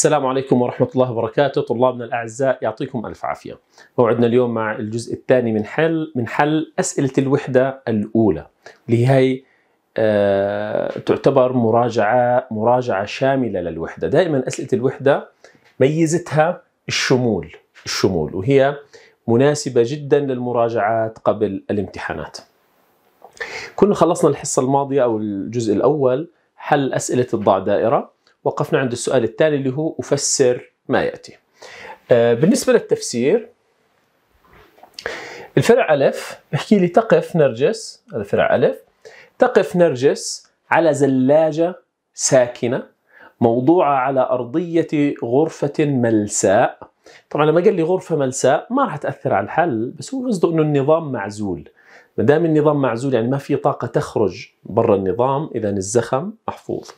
السلام عليكم ورحمة الله وبركاته طلابنا الأعزاء يعطيكم ألف عافية موعدنا اليوم مع الجزء الثاني من حل من حل أسئلة الوحدة الأولى اللي هي آه تعتبر مراجعة مراجعة شاملة للوحدة دائما أسئلة الوحدة ميزتها الشمول الشمول وهي مناسبة جدا للمراجعات قبل الامتحانات كنا خلصنا الحصة الماضية أو الجزء الأول حل أسئلة الضع دائرة وقفنا عند السؤال التالي اللي هو أفسر ما يأتي آه، بالنسبة للتفسير الفرع ألف بحكي لي تقف نرجس هذا فرع ألف تقف نرجس على زلاجة ساكنة موضوعة على أرضية غرفة ملساء طبعا لما قال لي غرفة ملساء ما راح تأثر على الحل بس هو قصده أنه النظام معزول ما دام النظام معزول يعني ما في طاقة تخرج برا النظام إذا الزخم محفوظ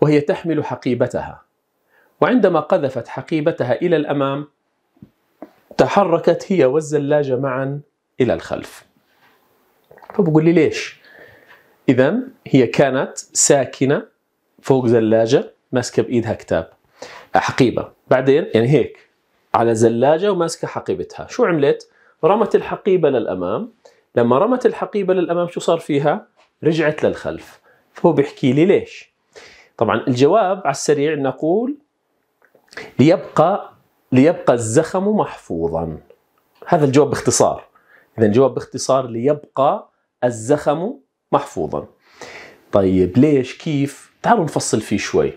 وهي تحمل حقيبتها وعندما قذفت حقيبتها إلى الأمام تحركت هي والزلاجة معا إلى الخلف فبقول لي ليش إذا هي كانت ساكنة فوق زلاجة ماسكة بإيدها كتاب حقيبة بعدين يعني هيك على زلاجة وماسكة حقيبتها شو عملت؟ رمت الحقيبة للأمام لما رمت الحقيبة للأمام شو صار فيها؟ رجعت للخلف هو بيحكي لي ليش طبعا الجواب على السريع نقول ليبقى ليبقى الزخم محفوظا هذا الجواب باختصار اذا الجواب باختصار ليبقى الزخم محفوظا طيب ليش كيف تعالوا نفصل فيه شوي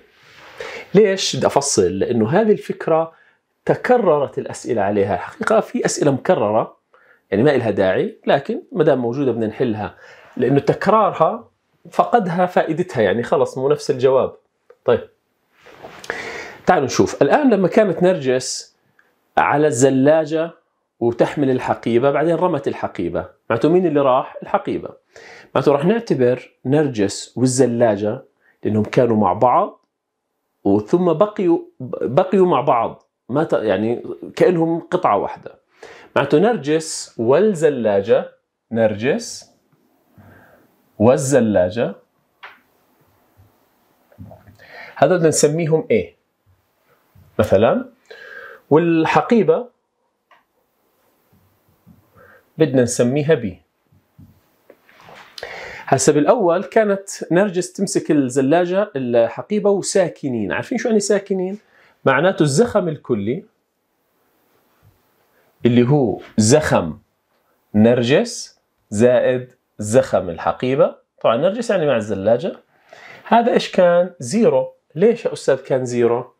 ليش بدي افصل لانه هذه الفكره تكررت الاسئله عليها الحقيقه في اسئله مكرره يعني ما لها داعي لكن ما دام موجوده بدنا نحلها لانه تكرارها فقدها فائدتها يعني خلص مو نفس الجواب طيب تعالوا نشوف الآن لما كانت نرجس على الزلاجة وتحمل الحقيبة بعدين رمت الحقيبة معناته مين اللي راح؟ الحقيبة معناته راح نعتبر نرجس والزلاجة لأنهم كانوا مع بعض وثم بقيوا بقيوا مع بعض ما يعني كأنهم قطعة واحدة معناته نرجس والزلاجة نرجس والزلاجة هذا بدنا نسميهم A مثلا والحقيبة بدنا نسميها B هسه بالاول كانت نرجس تمسك الزلاجه الحقيبه وساكنين عارفين شو يعني ساكنين معناته الزخم الكلي اللي هو زخم نرجس زائد زخم الحقيبة طبعا نرجس يعني مع الزلاجة هذا إيش كان زيرو ليش يا أستاذ كان زيرو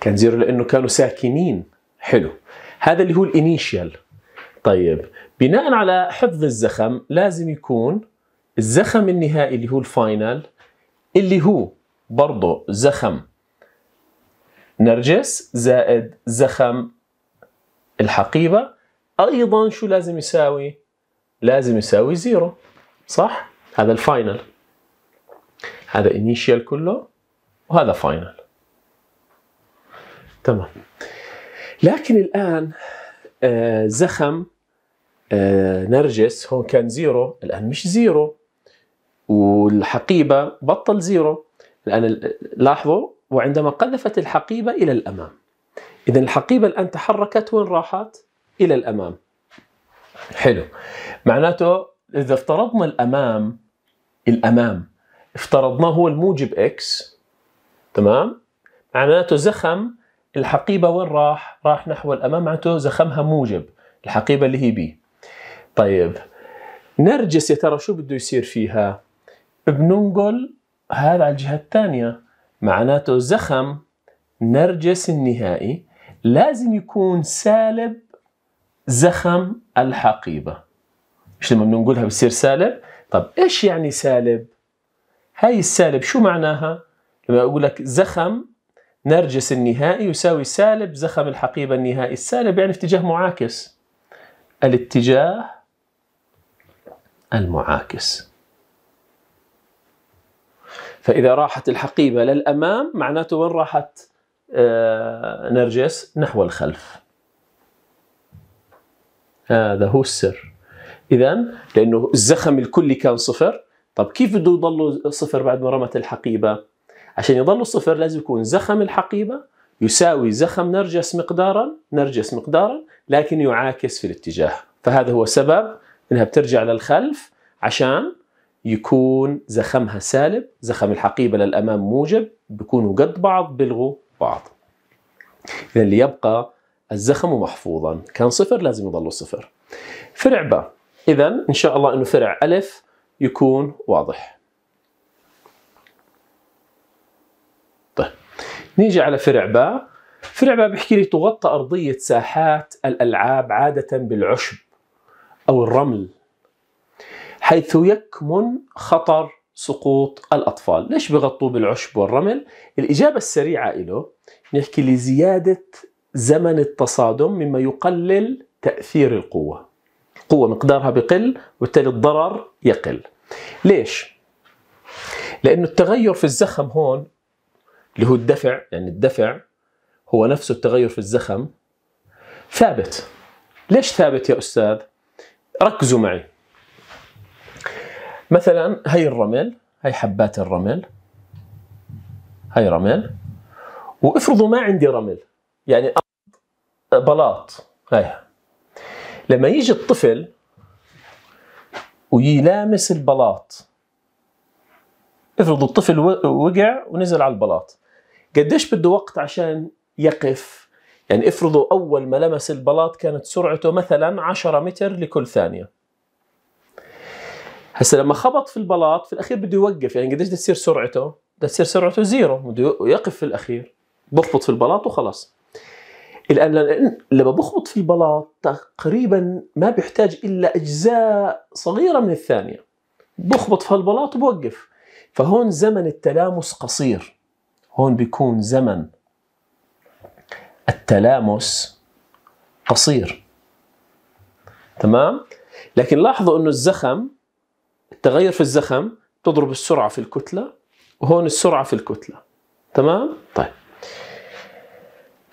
كان زيرو لأنه كانوا ساكنين حلو هذا اللي هو الانيشيال طيب بناء على حفظ الزخم لازم يكون الزخم النهائي اللي هو الفاينل اللي هو برضه زخم نرجس زائد زخم الحقيبة أيضا شو لازم يساوي لازم يساوي زيرو صح؟ هذا الفاينل هذا انيشال كله وهذا فاينل تمام لكن الآن آه زخم آه نرجس هون كان زيرو الآن مش زيرو والحقيبة بطل زيرو الآن لاحظوا وعندما قذفت الحقيبة إلى الأمام إذا الحقيبة الآن تحركت وين راحت؟ إلى الأمام حلو معناته اذا افترضنا الامام الامام افترضناه هو الموجب اكس تمام معناته زخم الحقيبه وين راح؟ راح نحو الامام معناته زخمها موجب الحقيبه اللي هي بي طيب نرجس يا ترى شو بده يصير فيها؟ بننقل هذا على الجهه الثانيه معناته زخم نرجس النهائي لازم يكون سالب زخم الحقيبة مش لما بنقولها بصير سالب طب إيش يعني سالب هاي السالب شو معناها لما أقول لك زخم نرجس النهائي يساوي سالب زخم الحقيبة النهائي السالب يعني اتجاه معاكس الاتجاه المعاكس فإذا راحت الحقيبة للأمام معناته وين راحت آه، نرجس نحو الخلف هذا هو السر اذا لانه الزخم الكلي كان صفر طب كيف بده يضل صفر بعد ما رمت الحقيبه عشان يضلوا صفر لازم يكون زخم الحقيبه يساوي زخم نرجس مقدارا نرجس مقدارا لكن يعاكس في الاتجاه فهذا هو سبب انها بترجع للخلف عشان يكون زخمها سالب زخم الحقيبة للأمام موجب بيكونوا قد بعض بلغوا بعض إذا اللي يبقى الزخم محفوظا كان صفر لازم يضل صفر فرع باء إذا إن شاء الله أنه فرع ألف يكون واضح طيب نيجي على فرع باء فرع باء بيحكي لي تغطى أرضية ساحات الألعاب عادة بالعشب أو الرمل حيث يكمن خطر سقوط الأطفال ليش بغطوه بالعشب والرمل؟ الإجابة السريعة له نحكي لزيادة زمن التصادم مما يقلل تأثير القوة القوة مقدارها بقل وبالتالي الضرر يقل ليش؟ لأنه التغير في الزخم هون اللي هو الدفع يعني الدفع هو نفسه التغير في الزخم ثابت ليش ثابت يا أستاذ؟ ركزوا معي مثلا هي الرمل هي حبات الرمل هي رمل وافرضوا ما عندي رمل يعني بلاط هاي لما يجي الطفل ويلامس البلاط افرضوا الطفل وقع ونزل على البلاط قديش بده وقت عشان يقف يعني افرضوا اول ما لمس البلاط كانت سرعته مثلا 10 متر لكل ثانيه هسه لما خبط في البلاط في الاخير بده يوقف يعني قديش بدها تصير سرعته بدها تصير سرعته زيرو بده يقف في الاخير بخبط في البلاط وخلاص الان لما بخبط في البلاط تقريبا ما بيحتاج الا اجزاء صغيره من الثانيه بخبط في البلاط وبوقف فهون زمن التلامس قصير هون بيكون زمن التلامس قصير تمام لكن لاحظوا انه الزخم التغير في الزخم تضرب السرعه في الكتله وهون السرعه في الكتله تمام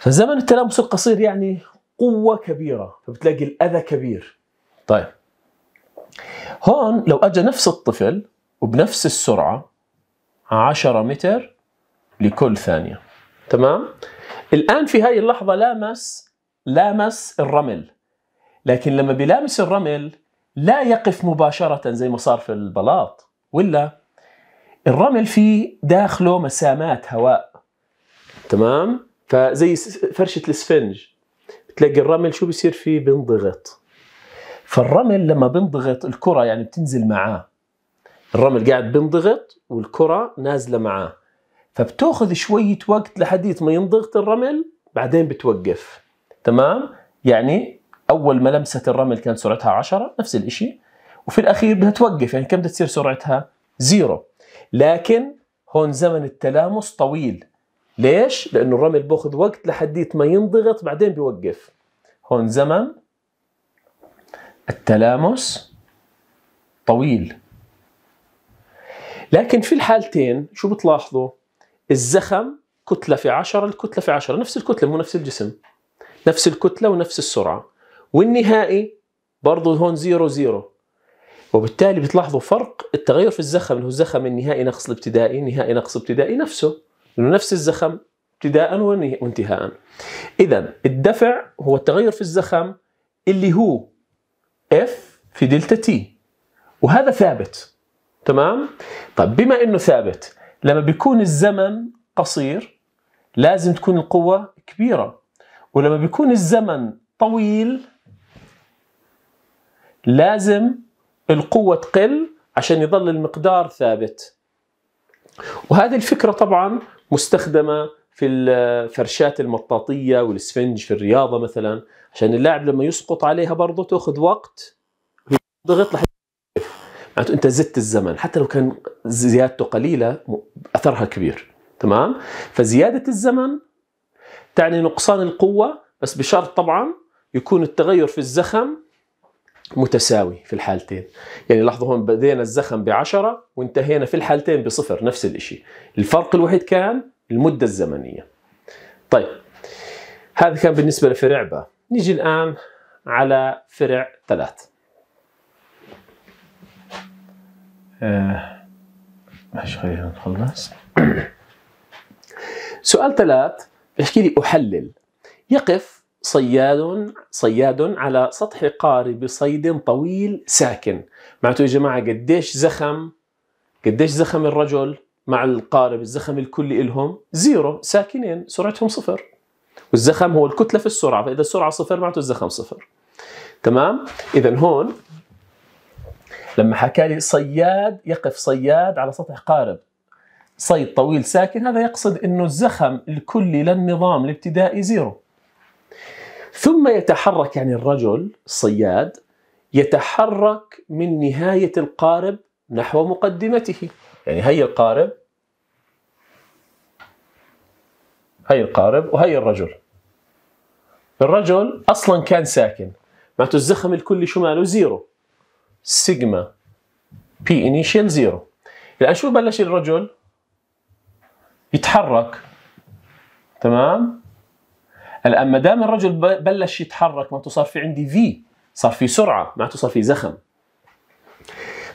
فزمن التلامس القصير يعني قوة كبيرة فبتلاقي الأذى كبير طيب هون لو أجا نفس الطفل وبنفس السرعة 10 متر لكل ثانية تمام الآن في هاي اللحظة لامس لامس الرمل لكن لما بيلامس الرمل لا يقف مباشرة زي ما صار في البلاط ولا الرمل فيه داخله مسامات هواء تمام فزي فرشه الاسفنج بتلاقي الرمل شو بيصير فيه بينضغط فالرمل لما بينضغط الكره يعني بتنزل معاه الرمل قاعد بينضغط والكره نازله معاه فبتاخذ شويه وقت لحديث ما ينضغط الرمل بعدين بتوقف تمام يعني اول ما لمست الرمل كانت سرعتها 10 نفس الشيء وفي الاخير بدها توقف يعني كم بدها تصير سرعتها زيرو لكن هون زمن التلامس طويل ليش؟ لأنه الرمل بأخذ وقت لحديت ما ينضغط بعدين بيوقف هون زمن التلامس طويل لكن في الحالتين شو بتلاحظوا؟ الزخم كتلة في عشرة الكتلة في عشرة نفس الكتلة مو نفس الجسم نفس الكتلة ونفس السرعة والنهائي برضه هون زيرو زيرو وبالتالي بتلاحظوا فرق التغير في الزخم اللي هو الزخم النهائي نقص الابتدائي النهائي نقص الابتدائي نفسه لأنه نفس الزخم ابتداء وانتهاء إذا الدفع هو التغير في الزخم اللي هو F في دلتا تي وهذا ثابت تمام؟ طب بما انه ثابت لما بيكون الزمن قصير لازم تكون القوة كبيرة ولما بيكون الزمن طويل لازم القوة تقل عشان يضل المقدار ثابت وهذه الفكرة طبعا مستخدمه في الفرشات المطاطيه والاسفنج في الرياضه مثلا عشان اللاعب لما يسقط عليها برضه تاخذ وقت ضغط لحد معناته انت زدت الزمن حتى لو كان زيادته قليله اثرها كبير تمام فزياده الزمن تعني نقصان القوه بس بشرط طبعا يكون التغير في الزخم متساوي في الحالتين يعني لاحظوا هون بدينا الزخم بعشرة وانتهينا في الحالتين بصفر نفس الشيء الفرق الوحيد كان المدة الزمنية طيب هذا كان بالنسبة لفرع ب نيجي الآن على فرع ثلاث ايش آه، خلينا نخلص سؤال ثلاث بحكي لي أحلل يقف صياد صياد على سطح قارب صيد طويل ساكن معناته يا جماعة قديش زخم قديش زخم الرجل مع القارب الزخم الكلي لهم زيرو ساكنين سرعتهم صفر والزخم هو الكتلة في السرعة فإذا السرعة صفر معناته الزخم صفر تمام إذا هون لما حكى لي صياد يقف صياد على سطح قارب صيد طويل ساكن هذا يقصد انه الزخم الكلي للنظام الابتدائي زيرو ثم يتحرك يعني الرجل الصياد يتحرك من نهاية القارب نحو مقدمته يعني هي القارب هي القارب وهي الرجل الرجل أصلا كان ساكن معناته الزخم الكلي شو ماله زيرو سيجما بي انيشيال زيرو الآن يعني شو بلش الرجل يتحرك تمام هلا ما دام الرجل بلش يتحرك معناته صار في عندي في صار في سرعه معناته صار في زخم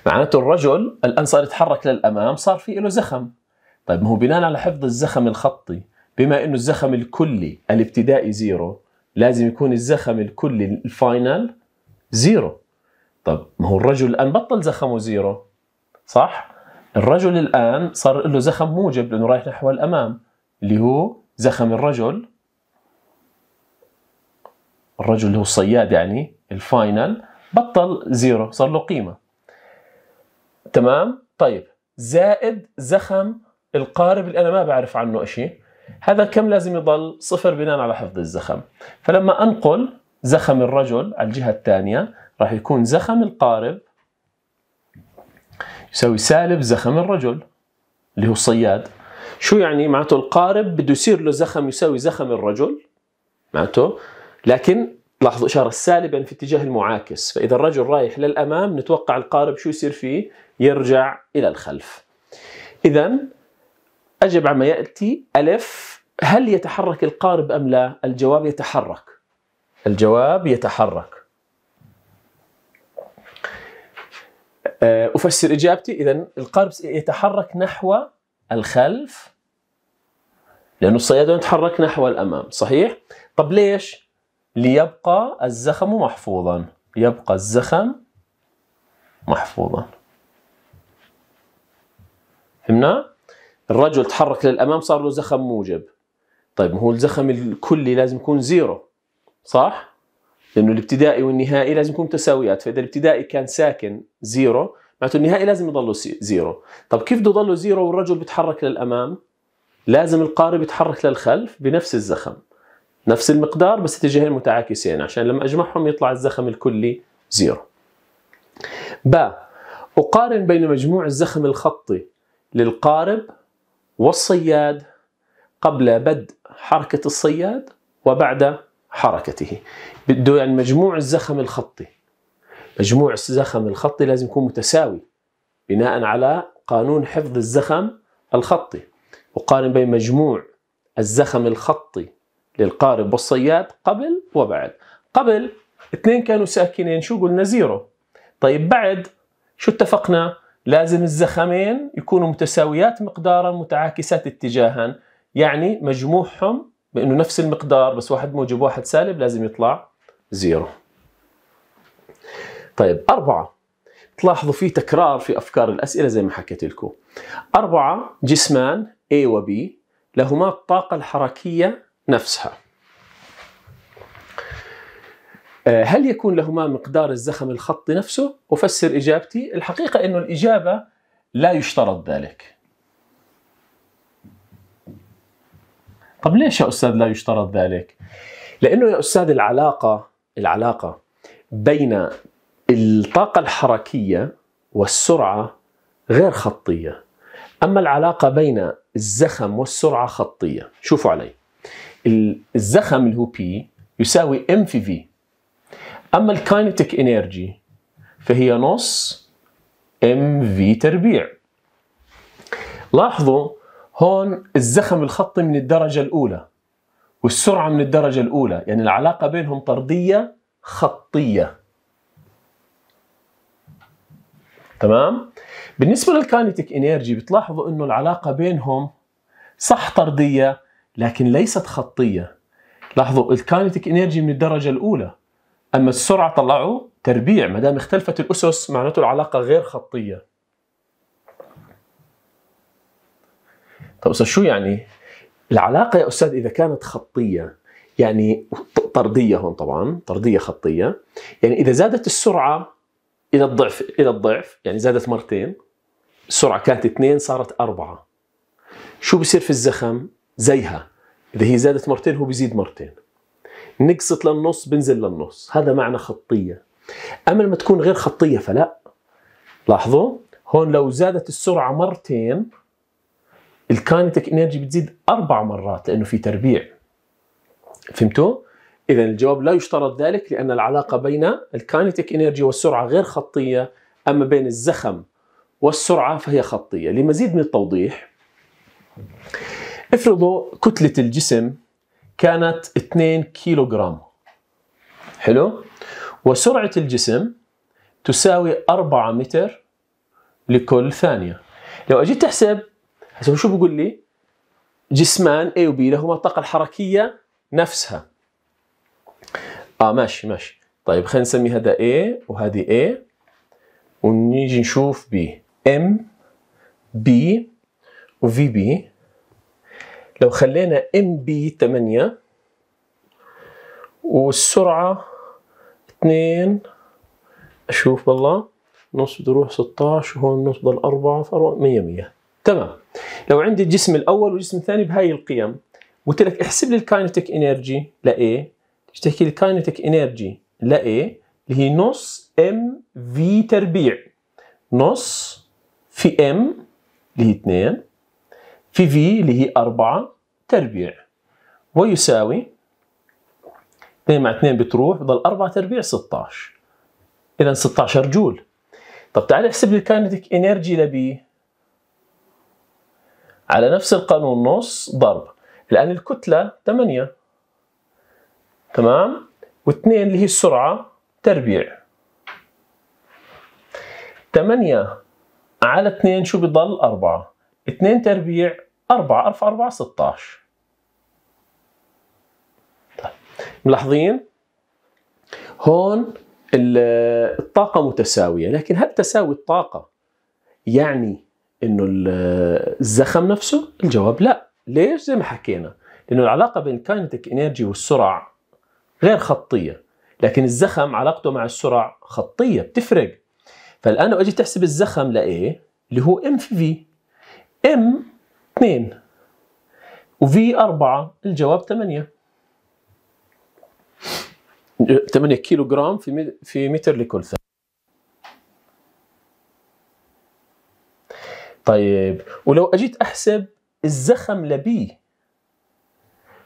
معناته الرجل الان صار يتحرك للامام صار في له زخم طيب ما هو بناء على حفظ الزخم الخطي بما انه الزخم الكلي الابتدائي زيرو لازم يكون الزخم الكلي الفاينل زيرو طب ما هو الرجل الان بطل زخمه زيرو صح الرجل الان صار له زخم موجب لانه رايح نحو الامام اللي هو زخم الرجل الرجل اللي هو الصياد يعني الفاينل بطل زيرو صار له قيمه تمام طيب زائد زخم القارب اللي انا ما بعرف عنه شيء هذا كم لازم يضل صفر بناء على حفظ الزخم فلما انقل زخم الرجل على الجهه الثانيه راح يكون زخم القارب يساوي سالب زخم الرجل اللي هو الصياد شو يعني معناته القارب بده يصير له زخم يساوي زخم الرجل معناته لكن لاحظوا إشارة سالبا في اتجاه المعاكس فإذا الرجل رايح للأمام نتوقع القارب شو يصير فيه يرجع إلى الخلف إذا أجب عما يأتي ألف هل يتحرك القارب أم لا الجواب يتحرك الجواب يتحرك أه، أفسر إجابتي إذا القارب يتحرك نحو الخلف لأنه الصيادون يتحرك نحو الأمام صحيح؟ طب ليش؟ ليبقى الزخم محفوظا يبقى الزخم محفوظا فهمنا؟ الرجل تحرك للأمام صار له زخم موجب طيب هو الزخم الكلي لازم يكون زيرو صح؟ لأنه الابتدائي والنهائي لازم يكون متساويات فإذا الابتدائي كان ساكن زيرو معناته النهائي لازم يضل زيرو طب كيف بده يضل زيرو والرجل بيتحرك للأمام؟ لازم القارب يتحرك للخلف بنفس الزخم نفس المقدار بس اتجاهين متعاكسين عشان لما اجمعهم يطلع الزخم الكلي زيرو ب اقارن بين مجموع الزخم الخطي للقارب والصياد قبل بدء حركة الصياد وبعد حركته بده يعني مجموع الزخم الخطي مجموع الزخم الخطي لازم يكون متساوي بناء على قانون حفظ الزخم الخطي وقارن بين مجموع الزخم الخطي للقارب والصياد قبل وبعد قبل اثنين كانوا ساكنين شو قلنا زيرو طيب بعد شو اتفقنا لازم الزخمين يكونوا متساويات مقدارا متعاكسات اتجاها يعني مجموعهم بانه نفس المقدار بس واحد موجب واحد سالب لازم يطلع زيرو طيب أربعة تلاحظوا في تكرار في أفكار الأسئلة زي ما حكيت لكم أربعة جسمان A و B لهما الطاقة الحركية نفسها آه، هل يكون لهما مقدار الزخم الخط نفسه؟ أفسر إجابتي الحقيقة أن الإجابة لا يشترط ذلك طب ليش يا أستاذ لا يشترط ذلك؟ لأنه يا أستاذ العلاقة العلاقة بين الطاقة الحركية والسرعة غير خطية أما العلاقة بين الزخم والسرعة خطية شوفوا علي الزخم اللي هو بي يساوي ام في في اما الكاينتيك انرجي فهي نص ام في تربيع لاحظوا هون الزخم الخطي من الدرجة الأولى والسرعة من الدرجة الأولى يعني العلاقة بينهم طردية خطية تمام بالنسبة للكاينتيك انرجي بتلاحظوا انه العلاقة بينهم صح طردية لكن ليست خطيه لاحظوا الكاينتيك انرجي من الدرجه الاولى اما السرعه طلعوا تربيع ما دام اختلفت الاسس معناته العلاقه غير خطيه طيب استاذ شو يعني العلاقه يا استاذ اذا كانت خطيه يعني طرديه هون طبعا طرديه خطيه يعني اذا زادت السرعه الى الضعف الى الضعف يعني زادت مرتين السرعه كانت اثنين صارت اربعه شو بصير في الزخم زيها اذا هي زادت مرتين هو بيزيد مرتين نقصت للنص بنزل للنص هذا معنى خطيه اما لما تكون غير خطيه فلا لاحظوا هون لو زادت السرعه مرتين الكاينتيك انرجي بتزيد اربع مرات لانه في تربيع فهمتوا اذا الجواب لا يشترط ذلك لان العلاقه بين الكاينتيك انرجي والسرعه غير خطيه اما بين الزخم والسرعه فهي خطيه لمزيد من التوضيح افرضوا كتلة الجسم كانت 2 كيلوغرام حلو وسرعة الجسم تساوي 4 متر لكل ثانية لو أجيت تحسب هسه شو بقول لي جسمان A و B لهما الطاقة الحركية نفسها آه ماشي ماشي طيب خلينا نسمي هذا A وهذه A ونيجي نشوف B M B و VB لو خلينا ام بي 8 والسرعة 2 اشوف والله نص بده يروح 16 وهون نص بضل 4 فأربعة 100 100 تمام لو عندي الجسم الاول والجسم الثاني بهاي القيم قلت لك احسب لي الكاينتيك انرجي لاي تحكي لي الكاينتيك انرجي لاي اللي هي نص ام في تربيع نص في ام اللي هي 2 في في اللي هي 4 تربيع ويساوي 2 مع 2 بتروح بضل 4 تربيع 16 اذا 16 جول طب تعال احسب لي الكاينتيك انرجي لبي على نفس القانون نص ضرب الان الكتله 8 تمام و2 اللي هي السرعه تربيع 8 على 2 شو بضل 4 2 تربيع 4 أربعة 4 16 طيب ملاحظين هون الطاقة متساوية لكن هل تساوي الطاقة يعني انه الزخم نفسه؟ الجواب لا، ليش؟ زي ما حكينا، لانه العلاقة بين الكاينتيك انرجي والسرعة غير خطية، لكن الزخم علاقته مع السرعة خطية بتفرق. فالان لو اجي تحسب الزخم لايه؟ اللي هو ام في في ام 2 وفي 4 الجواب 8 8 كيلو جرام في في متر لكل ثانية طيب ولو اجيت احسب الزخم لبي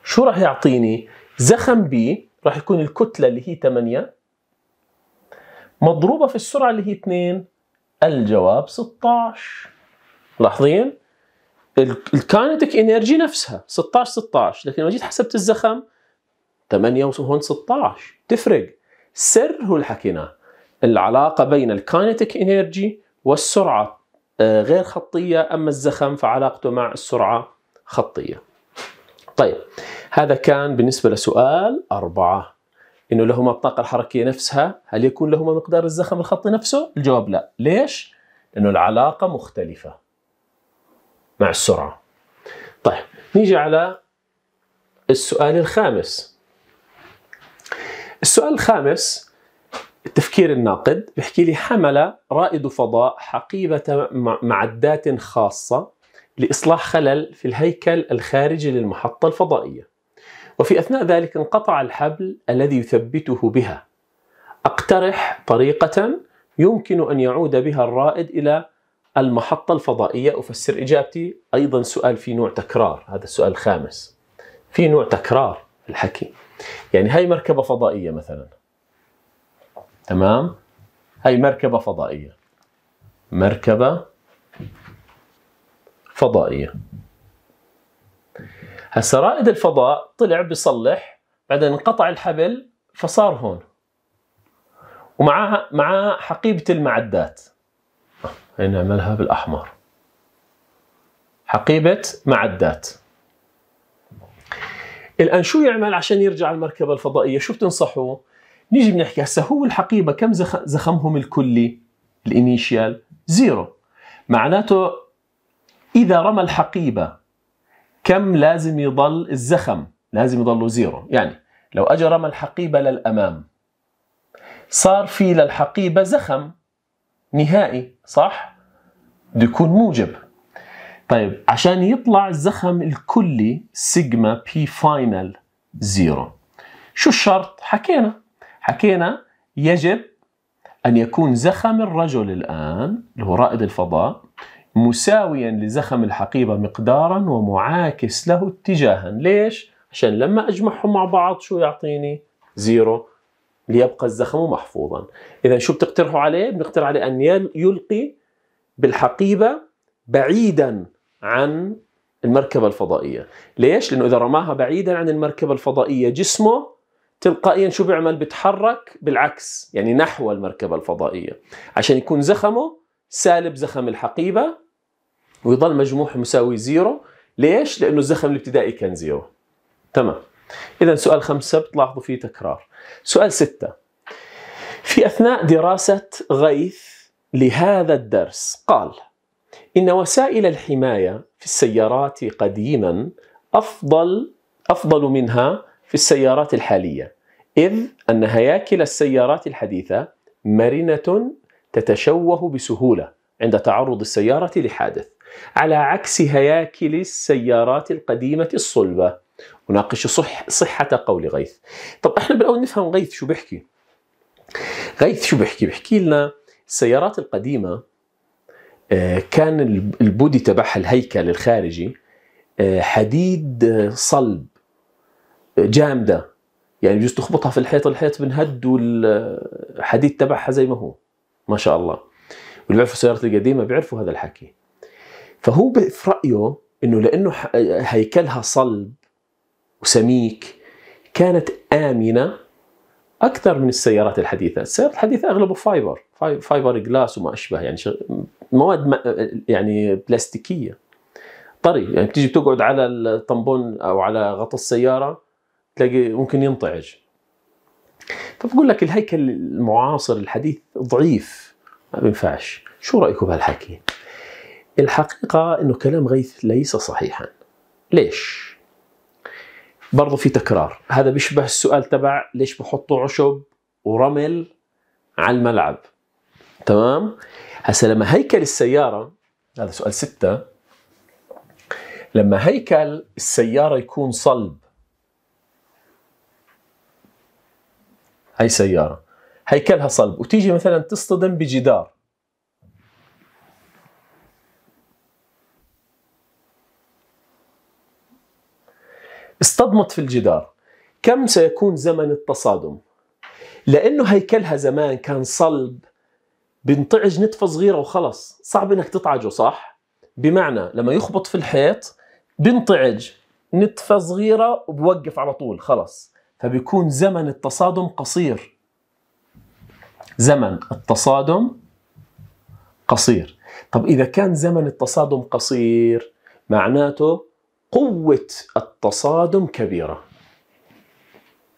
شو راح يعطيني؟ زخم بي راح يكون الكتلة اللي هي 8 مضروبة في السرعة اللي هي 2 الجواب 16 لاحظين؟ الكانتك انرجي نفسها 16 16 لكن لو جيت حسبت الزخم 8 وهون 16 تفرق سر هو اللي حكيناه العلاقه بين الكانتك انرجي والسرعه آه، غير خطيه اما الزخم فعلاقته مع السرعه خطيه. طيب هذا كان بالنسبه لسؤال أربعة انه لهما الطاقه الحركيه نفسها هل يكون لهما مقدار الزخم الخطي نفسه؟ الجواب لا، ليش؟ لانه العلاقه مختلفه. مع السرعة طيب نيجي على السؤال الخامس السؤال الخامس التفكير الناقد بحكي لي حمل رائد فضاء حقيبة معدات خاصة لإصلاح خلل في الهيكل الخارجي للمحطة الفضائية وفي أثناء ذلك انقطع الحبل الذي يثبته بها أقترح طريقة يمكن أن يعود بها الرائد إلى المحطة الفضائية أفسر إجابتي أيضا سؤال في نوع تكرار هذا السؤال الخامس في نوع تكرار الحكي يعني هاي مركبة فضائية مثلا تمام هاي مركبة فضائية مركبة فضائية هسا رائد الفضاء طلع بيصلح بعدين انقطع الحبل فصار هون ومعاه معاه حقيبة المعدات نعملها بالأحمر حقيبة معدات الآن شو يعمل عشان يرجع المركبة الفضائية شو بتنصحوه نيجي بنحكي هسه هو الحقيبة كم زخمهم الكلي الانيشيال زيرو معناته إذا رمى الحقيبة كم لازم يضل الزخم لازم يضله زيرو يعني لو أجى رمى الحقيبة للأمام صار في للحقيبة زخم نهائي صح؟ بده يكون موجب طيب عشان يطلع الزخم الكلي سيجما بي فاينل زيرو شو الشرط؟ حكينا حكينا يجب أن يكون زخم الرجل الآن اللي هو رائد الفضاء مساويا لزخم الحقيبة مقدارا ومعاكس له اتجاها ليش؟ عشان لما أجمعهم مع بعض شو يعطيني؟ زيرو ليبقى الزخم محفوظا إذا شو بتقترحوا عليه؟ بنقترح عليه أن يلقي بالحقيبة بعيدا عن المركبة الفضائية ليش؟ لأنه إذا رماها بعيدا عن المركبة الفضائية جسمه تلقائيا شو بيعمل؟ بتحرك بالعكس يعني نحو المركبة الفضائية عشان يكون زخمه سالب زخم الحقيبة ويضل مجموح مساوي زيرو ليش؟ لأنه الزخم الابتدائي كان زيرو تمام إذا سؤال خمسة بتلاحظوا فيه تكرار. سؤال ستة في أثناء دراسة غيث لهذا الدرس قال إن وسائل الحماية في السيارات قديما أفضل أفضل منها في السيارات الحالية إذ أن هياكل السيارات الحديثة مرنة تتشوه بسهولة عند تعرض السيارة لحادث على عكس هياكل السيارات القديمة الصلبة اناقش صح صحه قول غيث طب احنا بالاول نفهم غيث شو بيحكي غيث شو بيحكي بيحكي لنا السيارات القديمه آه، كان البودي تبعها الهيكل الخارجي آه، حديد آه، صلب جامده يعني بجوز تخبطها في الحيط الحيط بنهد والحديد تبعها زي ما هو ما شاء الله واللي بيعرفوا السيارات القديمه بيعرفوا هذا الحكي فهو في رايه انه لانه هيكلها صلب وسميك كانت آمنة أكثر من السيارات الحديثة، السيارات الحديثة أغلبه فايبر، فايبر جلاس وما أشبه يعني مواد يعني بلاستيكية طري يعني بتيجي بتقعد على الطنبون أو على غطاء السيارة تلاقي ممكن ينطعج فبقول لك الهيكل المعاصر الحديث ضعيف ما بينفعش شو رأيكم بهالحكي؟ الحقيقة أنه كلام غيث ليس صحيحا ليش؟ برضو في تكرار هذا بيشبه السؤال تبع ليش بحطوا عشب ورمل على الملعب تمام هسه لما هيكل السياره هذا سؤال ستة لما هيكل السياره يكون صلب هاي سياره هيكلها صلب وتيجي مثلا تصطدم بجدار اصطدمت في الجدار كم سيكون زمن التصادم لأنه هيكلها زمان كان صلب بنطعج نتفة صغيرة وخلص صعب انك تطعجه صح؟ بمعنى لما يخبط في الحيط بنطعج نتفة صغيرة وبوقف على طول خلص فبيكون زمن التصادم قصير زمن التصادم قصير طب إذا كان زمن التصادم قصير معناته قوة التصادم كبيرة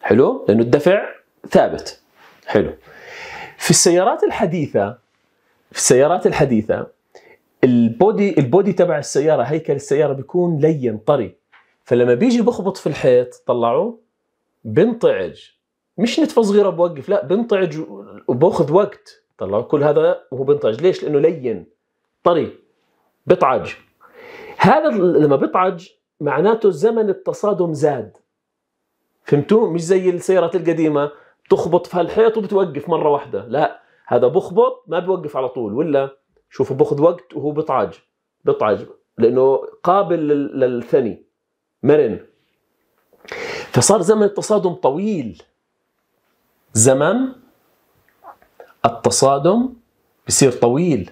حلو؟ لأنه الدفع ثابت حلو في السيارات الحديثة في السيارات الحديثة البودي البودي تبع السيارة هيكل السيارة بيكون لين طري فلما بيجي بخبط في الحيط طلعوه بنطعج مش نتفة صغيرة بوقف لا بنطعج وباخذ وقت طلعوا كل هذا وهو بنطعج ليش؟ لأنه لين طري بطعج هذا لما بيطعج معناته الزمن التصادم زاد فهمتوا مش زي السيارات القديمه تخبط في هالحيط وبتوقف مره واحده لا هذا بخبط ما بيوقف على طول ولا شوفوا بخذ وقت وهو بطعج بطعج لانه قابل للثني مرن فصار زمن التصادم طويل زمن التصادم بصير طويل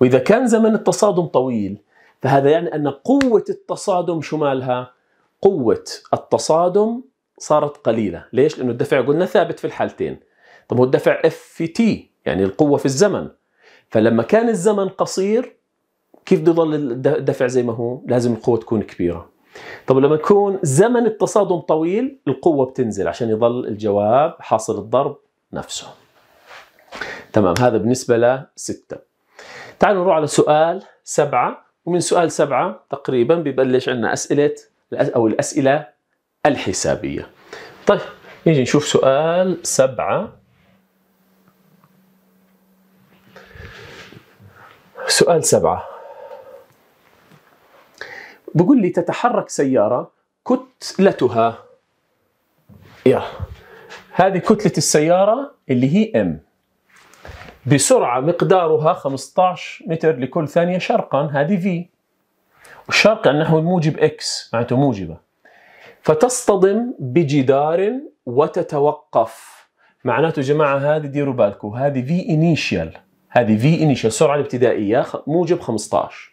واذا كان زمن التصادم طويل فهذا يعني أن قوة التصادم شو مالها؟ قوة التصادم صارت قليلة ليش؟ لأنه الدفع قلنا ثابت في الحالتين طب هو الدفع اف في تي يعني القوة في الزمن فلما كان الزمن قصير كيف بده يضل الدفع زي ما هو؟ لازم القوة تكون كبيرة طب لما يكون زمن التصادم طويل القوة بتنزل عشان يضل الجواب حاصل الضرب نفسه تمام هذا بالنسبة لستة تعالوا نروح على سؤال سبعة ومن سؤال سبعة تقريبا ببلش عندنا أسئلة أو الأسئلة الحسابية طيب نيجي نشوف سؤال سبعة سؤال سبعة بقول لي تتحرك سيارة كتلتها يا هذه كتلة السيارة اللي هي M بسرعة مقدارها 15 متر لكل ثانية شرقا هذه في والشرق عن نحو الموجب اكس معناته موجبة فتصطدم بجدار وتتوقف معناته جماعة هذه ديروا بالكم هذه في انيشيال هذه في انيشيال السرعة الابتدائية موجب 15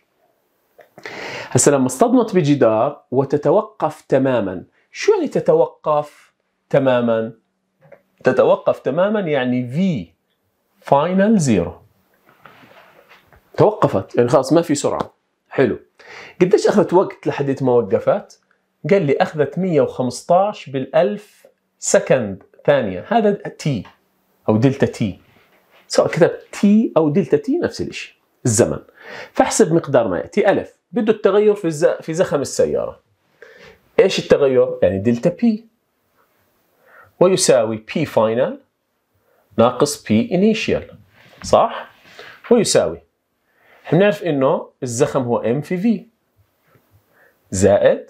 هسه لما اصطدمت بجدار وتتوقف تماما شو يعني تتوقف تماما تتوقف تماما يعني في فاينل زيرو توقفت يعني خلاص ما في سرعه حلو قديش اخذت وقت لحد ما وقفت قال لي اخذت 115 بالالف سكند ثانيه هذا تي او دلتا تي سواء كتبت تي او دلتا تي نفس الشيء الزمن فاحسب مقدار ما ياتي الف بده التغير في الز... في زخم السياره ايش التغير يعني دلتا بي ويساوي بي فاينل ناقص بي initial صح؟ ويساوي احنا بنعرف انه الزخم هو ام في في زائد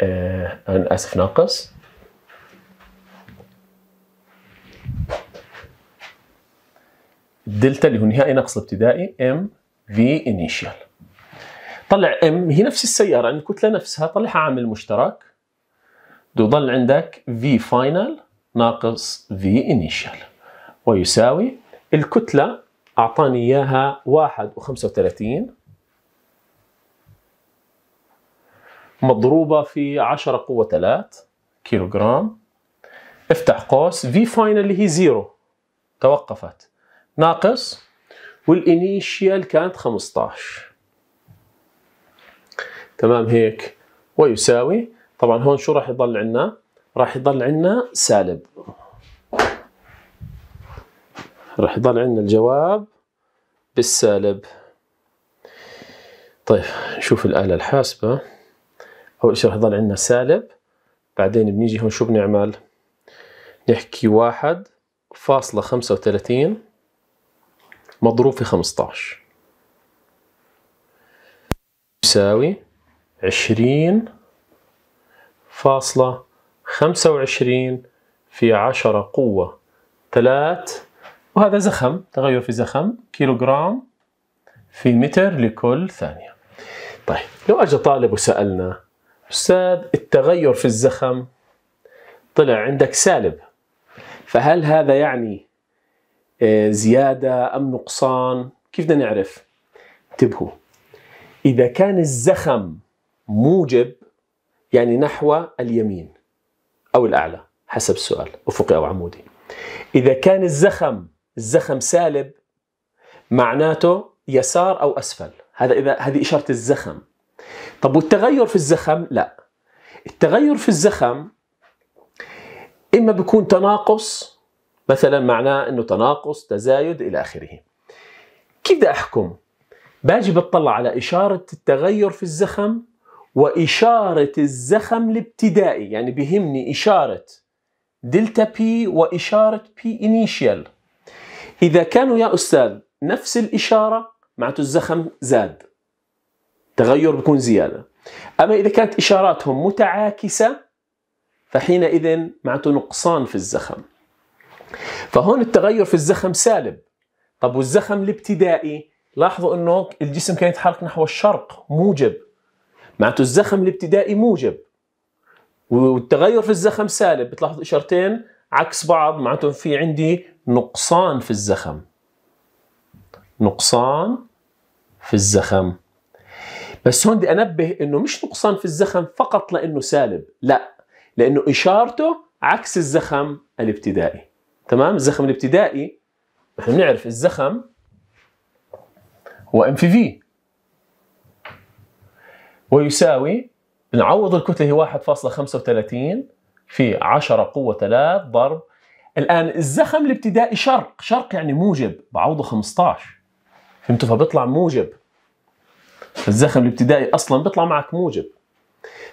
آه انا اسف ناقص الدلتا اللي هو نهائي ناقص الابتدائي ام في انيشال طلع ام هي نفس السياره الكتله يعني نفسها طلعها عامل مشترك بده يضل عندك في فاينل ناقص V initial ويساوي الكتلة أعطاني إياها 1.35 مضروبة في 10 قوة 3 كيلو جرام افتح قوس V final اللي هي زيرو توقفت ناقص والإنيشيال كانت 15 تمام هيك ويساوي طبعا هون شو راح يضل عندنا راح يضل عندنا سالب راح يضل عندنا الجواب بالسالب طيب نشوف الآلة الحاسبة أول شيء راح يضل عندنا سالب بعدين بنيجي هون شو بنعمل نحكي واحد فاصلة خمسة وثلاثين مضروب في خمسطعش يساوي عشرين فاصلة خمسة وعشرين في عشرة قوة ثلاث وهذا زخم تغير في زخم كيلوغرام في متر لكل ثانية طيب لو أجى طالب وسألنا أستاذ التغير في الزخم طلع عندك سالب فهل هذا يعني آه، زيادة أم نقصان كيف بدنا نعرف انتبهوا إذا كان الزخم موجب يعني نحو اليمين أو الأعلى حسب السؤال أفقي أو عمودي إذا كان الزخم الزخم سالب معناته يسار أو أسفل هذا إذا هذه إشارة الزخم طب والتغير في الزخم لا التغير في الزخم إما بيكون تناقص مثلا معناه أنه تناقص تزايد إلى آخره كيف بدي أحكم باجي بتطلع على إشارة التغير في الزخم وإشارة الزخم الابتدائي يعني بهمني إشارة دلتا بي وإشارة بي إنيشيال إذا كانوا يا أستاذ نفس الإشارة معناته الزخم زاد تغير بكون زيادة أما إذا كانت إشاراتهم متعاكسة فحينئذ معناته نقصان في الزخم فهون التغير في الزخم سالب طب والزخم الابتدائي لاحظوا أنه الجسم كان يتحرك نحو الشرق موجب معناته الزخم الابتدائي موجب والتغير في الزخم سالب بتلاحظ اشارتين عكس بعض معناته في عندي نقصان في الزخم نقصان في الزخم بس هون بدي انبه انه مش نقصان في الزخم فقط لانه سالب لا لانه اشارته عكس الزخم الابتدائي تمام الزخم الابتدائي احنا بنعرف الزخم هو ام في في ويساوي نعوض الكتلة هي 1.35 في 10 قوة 3 ضرب الآن الزخم الابتدائي شرق شرق يعني موجب بعوضه 15 فهمتوا فبيطلع موجب الزخم الابتدائي أصلا بيطلع معك موجب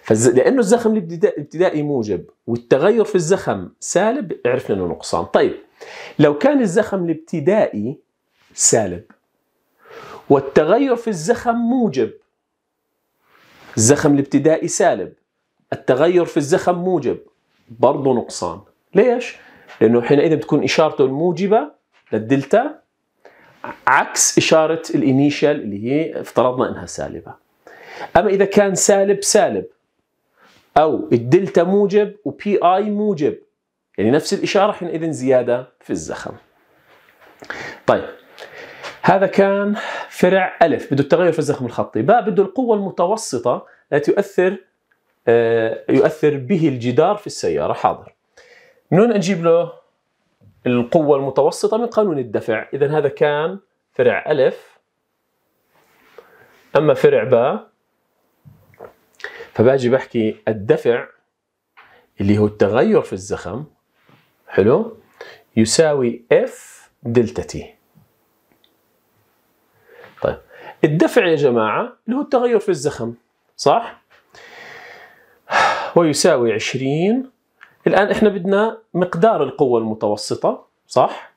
فز... لأنه الزخم الابتدائي موجب والتغير في الزخم سالب عرفنا أنه نقصان طيب لو كان الزخم الابتدائي سالب والتغير في الزخم موجب الزخم الابتدائي سالب التغير في الزخم موجب برضه نقصان ليش؟ لأنه حينئذ بتكون إشارته الموجبة للدلتا عكس إشارة الإنيشال اللي هي افترضنا أنها سالبة أما إذا كان سالب سالب أو الدلتا موجب وبي آي موجب يعني نفس الإشارة حينئذ زيادة في الزخم طيب هذا كان فرع ألف بده التغير في الزخم الخطي باء بده القوة المتوسطة التي يؤثر آه، يؤثر به الجدار في السيارة حاضر من وين أجيب له القوة المتوسطة من قانون الدفع إذا هذا كان فرع ألف أما فرع باء فباجي بحكي الدفع اللي هو التغير في الزخم حلو يساوي اف دلتا تي الدفع يا جماعة اللي هو التغير في الزخم صح؟ ويساوي 20 الآن إحنا بدنا مقدار القوة المتوسطة صح؟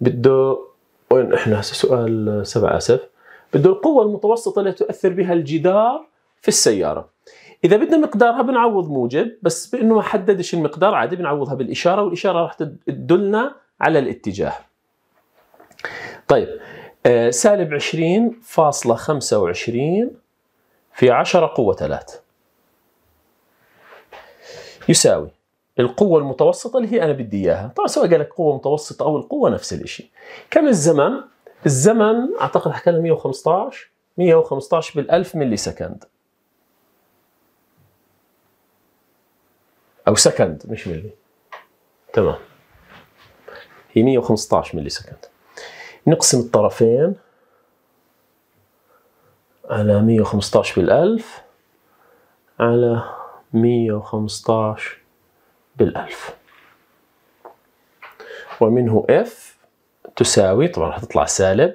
بده وين إحنا سؤال سبع آسف بده القوة المتوسطة اللي تؤثر بها الجدار في السيارة إذا بدنا مقدارها بنعوض موجب بس بأنه ما حددش المقدار عادي بنعوضها بالإشارة والإشارة راح تدلنا على الاتجاه طيب آه، سالب 20 فاصلة 25 في 10 قوة 3 يساوي القوة المتوسطة اللي هي أنا بدي إياها، طبعا سواء قال لك قوة متوسطة أو القوة نفس الشيء. كم الزمن؟ الزمن أعتقد حكى لنا 115 115 بالألف ملي سكند. أو سكند مش ملي. تمام. هي 115 ملي سكند. نقسم الطرفين على مية بالألف على مية بالألف ومنه F تساوي طبعا راح تطلع سالب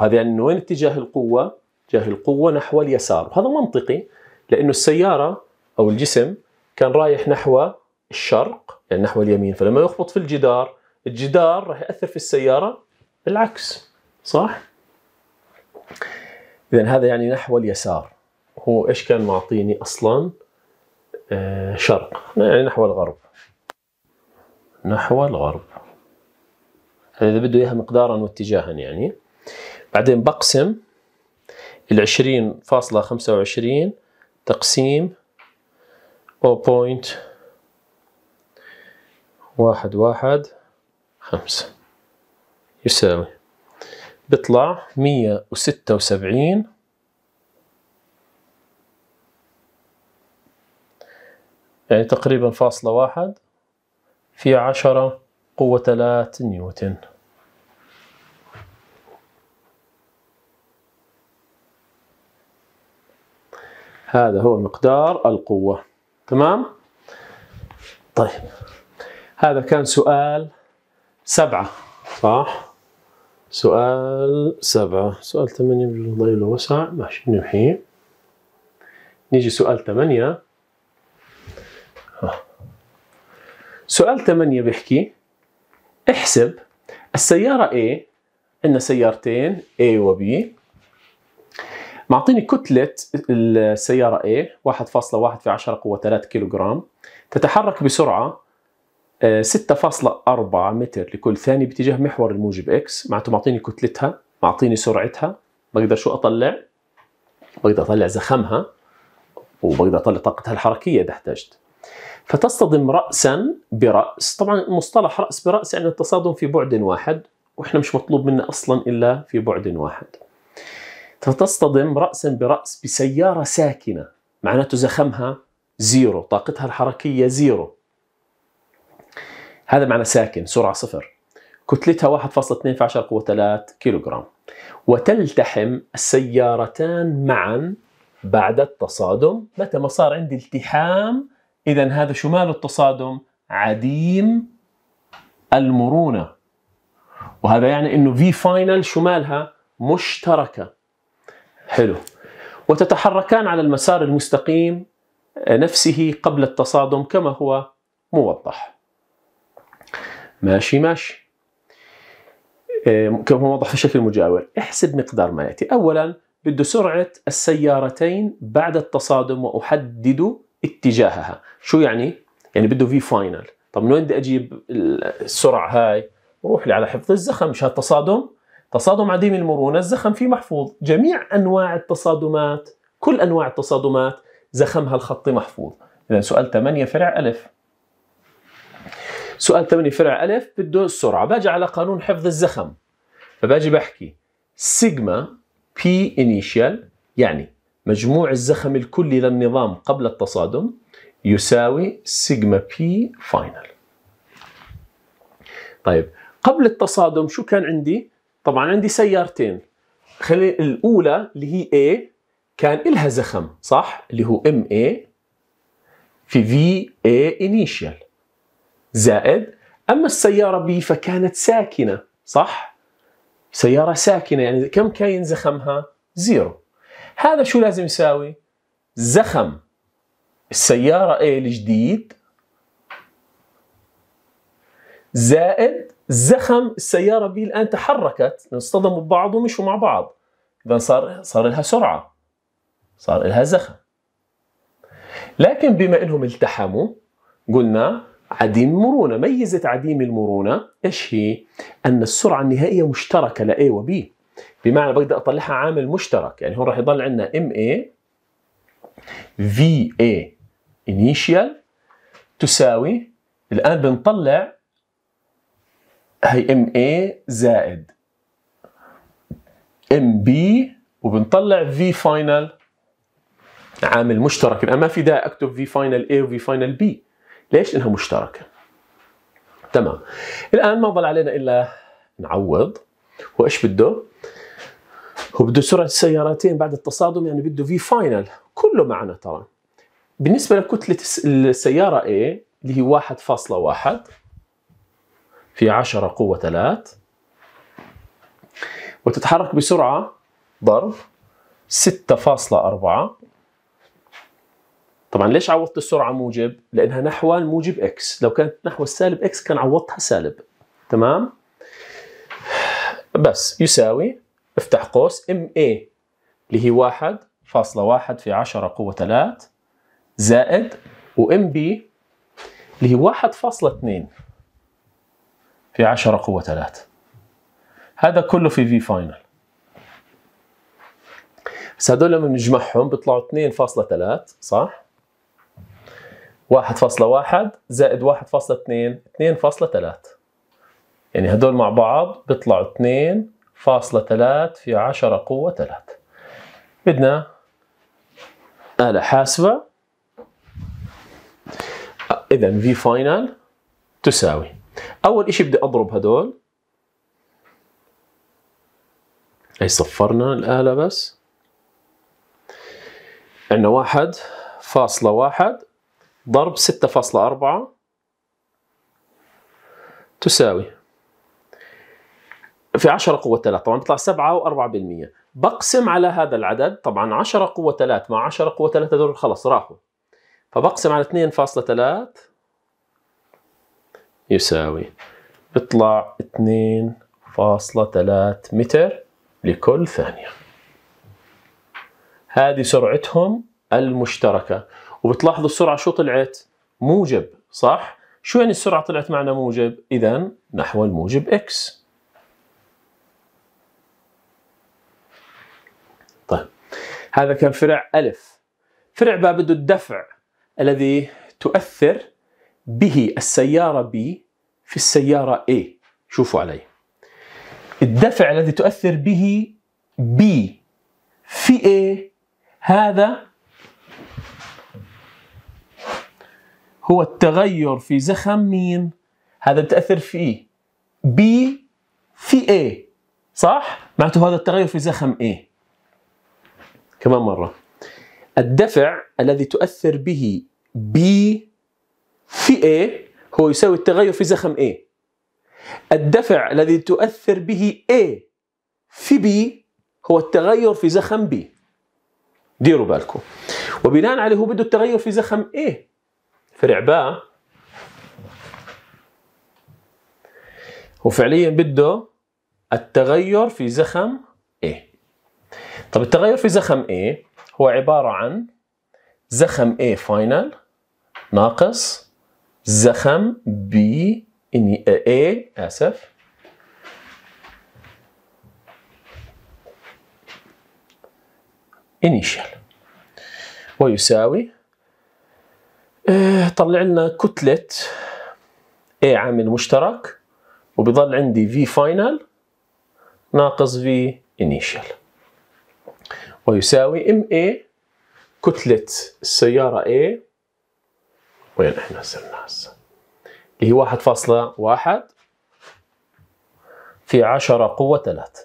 وهذا يعني من وين اتجاه القوة؟ اتجاه القوة نحو اليسار وهذا منطقي لأنه السيارة أو الجسم كان رايح نحو الشرق يعني نحو اليمين فلما يخبط في الجدار الجدار راح يأثر في السيارة بالعكس صح؟ اذا هذا يعني نحو اليسار هو ايش كان معطيني اصلا؟ آه شرق يعني نحو الغرب نحو الغرب يعني اذا بده اياها مقدارا واتجاها يعني بعدين بقسم ال 20.25 تقسيم 0.115 يساوي بيطلع 176 يعني تقريبا فاصلة واحد في عشرة قوة ثلاث نيوتن هذا هو مقدار القوة تمام؟ طيب هذا كان سؤال سبعة صح؟ سؤال سبعة سؤال ثمانية له وسع ماشي نمحيه نيجي سؤال ثمانية سؤال ثمانية بيحكي احسب السيارة A عندنا سيارتين A و B معطيني كتلة السيارة A 1.1 في 10 قوة 3 كيلو جرام تتحرك بسرعة 6.4 متر لكل ثانية باتجاه محور الموجب اكس معناته معطيني كتلتها معطيني سرعتها بقدر شو اطلع بقدر اطلع زخمها وبقدر اطلع طاقتها الحركية اذا احتجت فتصطدم رأسا برأس طبعا مصطلح رأس برأس يعني التصادم في بعد واحد واحنا مش مطلوب منا اصلا الا في بعد واحد فتصطدم رأسا برأس بسيارة ساكنة معناته زخمها زيرو طاقتها الحركية زيرو هذا معنى ساكن سرعة صفر كتلتها 1.2 في 10 قوة 3 كيلوغرام وتلتحم السيارتان معا بعد التصادم متى ما صار عندي التحام إذا هذا شو ماله التصادم عديم المرونة وهذا يعني أنه في فاينل شو مالها مشتركة حلو وتتحركان على المسار المستقيم آه، نفسه قبل التصادم كما هو موضح ماشي ماشي إيه، كما واضح في الشكل المجاور احسب مقدار ما يأتي أولا بده سرعة السيارتين بعد التصادم وأحدد اتجاهها شو يعني؟ يعني بده في فاينل طب من وين بدي أجيب السرعة هاي؟ روح لي على حفظ الزخم مش هالتصادم تصادم عديم المرونة الزخم فيه محفوظ جميع أنواع التصادمات كل أنواع التصادمات زخمها الخطي محفوظ إذا سؤال 8 فرع ألف سؤال 8 فرع ألف بده السرعة باجي على قانون حفظ الزخم فباجي بحكي سيجما بي انيشيال يعني مجموع الزخم الكلي للنظام قبل التصادم يساوي سيجما بي فاينل طيب قبل التصادم شو كان عندي؟ طبعا عندي سيارتين خلي الأولى اللي هي A كان إلها زخم صح؟ اللي هو MA في VA initial زائد أما السيارة بي فكانت ساكنة صح؟ سيارة ساكنة يعني كم كاين زخمها؟ زيرو هذا شو لازم يساوي؟ زخم السيارة A الجديد زائد زخم السيارة B الآن تحركت اصطدموا ببعض ومشوا مع بعض إذا صار صار لها سرعة صار لها زخم لكن بما انهم التحموا قلنا عديم المرونة ميزة عديم المرونة إيش هي؟ أن السرعة النهائية مشتركة لـ A و B بمعنى بقدر أطلعها عامل مشترك يعني هون راح يضل عندنا MA VA initial تساوي الآن بنطلع هي MA زائد MB وبنطلع V final عامل مشترك الآن ما في داعي أكتب V final A و V final B ليش انها مشتركه تمام الان ما ضل علينا الا نعوض وايش بده هو بده سرعه السيارتين بعد التصادم يعني بده في فاينل كله معنا ترى بالنسبه لكتله السياره A اللي هي 1.1 في 10 قوه 3 وتتحرك بسرعه ضرب 6.4 طبعا ليش عوضت السرعه موجب؟ لانها نحو الموجب اكس، لو كانت نحو السالب اكس كان عوضتها سالب. تمام؟ بس يساوي افتح قوس ام اي اللي هي واحد فاصلة واحد في عشرة قوة ثلاث زائد وام بي اللي هي واحد فاصلة اثنين في عشرة قوة ثلاث هذا كله في في فاينل بس هدول لما نجمعهم بيطلعوا 2.3 صح؟ 1.1 زائد 1.2 2.3 يعني هدول مع بعض بيطلعوا 2.3 في 10 قوة 3 بدنا آلة حاسبة إذا V فاينل تساوي أول إشي بدي أضرب هدول أي صفرنا الآلة بس عندنا واحد فاصلة واحد ضرب 6.4 تساوي في 10 قوة 3 طبعا بيطلع 7 و4% بقسم على هذا العدد طبعا 10 قوة 3 مع 10 قوة 3 هذول خلص راحوا فبقسم على 2.3 يساوي بيطلع 2.3 متر لكل ثانية هذه سرعتهم المشتركة وبتلاحظوا السرعه شو طلعت؟ موجب صح؟ شو يعني السرعه طلعت معنا موجب؟ اذا نحو الموجب اكس. طيب هذا كان فرع الف. فرع باء بده الدفع الذي تؤثر به السياره بي في السياره A شوفوا علي الدفع الذي تؤثر به B في A هذا هو التغير في زخم مين هذا بتأثر في إيه بي في ايه صح؟ معناته هذا التغير في زخم ايه كمان مرة الدفع الذي تؤثر به بي في ايه هو يساوي التغير في زخم ايه الدفع الذي تؤثر به ايه في بي هو التغير في زخم بي ديروا بالكم وبناء عليه هو بده التغير في زخم ايه فرع باء وفعليا بده التغير في زخم A طب التغير في زخم A هو عبارة عن زخم A فاينل ناقص زخم B إني يعني A آسف initial ويساوي إيه، طلع لنا كتلة A عامل مشترك وبيضل عندي V final ناقص V initial ويساوي MA كتلة السيارة A وين احنا صرنا هسه اللي هي واحد فاصلة واحد في عشرة قوة ثلاث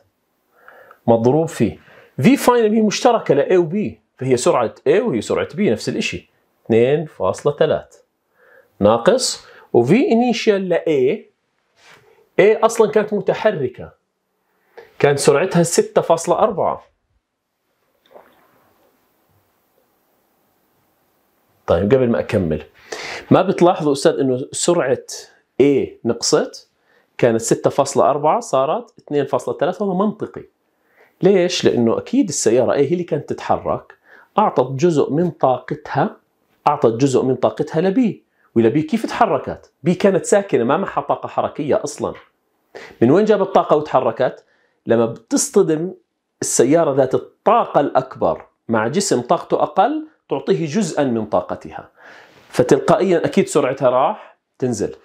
مضروب في V final هي مشتركة ل A و B فهي سرعة A وهي سرعة B نفس الشيء 2.3 ناقص وفي انيشال لاي A A اصلا كانت متحركه كان سرعتها 6.4 طيب قبل ما اكمل ما بتلاحظوا استاذ انه سرعه A نقصت كانت 6.4 صارت 2.3 هذا منطقي ليش؟ لانه اكيد السياره A هي اللي كانت تتحرك اعطت جزء من طاقتها أعطت جزء من طاقتها لبي ولبي كيف تحركت؟ بي كانت ساكنة ما معها طاقة حركية أصلا من وين جابت الطاقة وتحركت؟ لما بتصطدم السيارة ذات الطاقة الأكبر مع جسم طاقته أقل تعطيه جزءا من طاقتها فتلقائيا أكيد سرعتها راح تنزل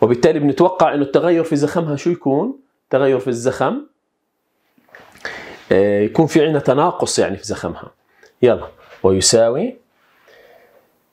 وبالتالي بنتوقع أنه التغير في زخمها شو يكون؟ تغير في الزخم آه، يكون في عندنا تناقص يعني في زخمها يلا ويساوي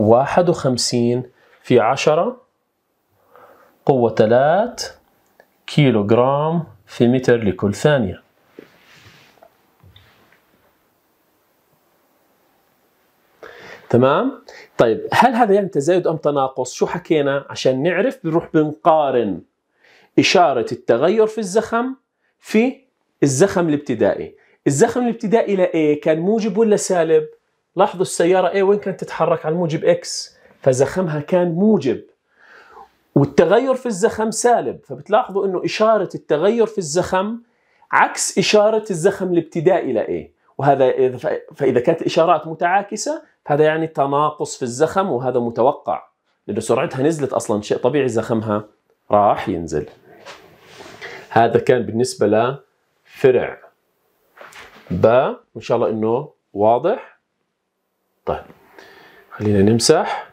واحد وخمسين في عشرة قوة تلات كيلو جرام في متر لكل ثانية تمام؟ طيب هل هذا يعني تزايد أم تناقص؟ شو حكينا؟ عشان نعرف بنروح بنقارن إشارة التغير في الزخم في الزخم الابتدائي الزخم الابتدائي لإيه؟ كان موجب ولا سالب؟ لاحظوا السيارة A وين كانت تتحرك على الموجب X فزخمها كان موجب والتغير في الزخم سالب فبتلاحظوا انه إشارة التغير في الزخم عكس إشارة الزخم الابتدائي لA وهذا فإذا كانت الإشارات متعاكسة هذا يعني تناقص في الزخم وهذا متوقع لأنه سرعتها نزلت أصلا شيء طبيعي زخمها راح ينزل هذا كان بالنسبة لفرع ب إن شاء الله أنه واضح طيب خلينا نمسح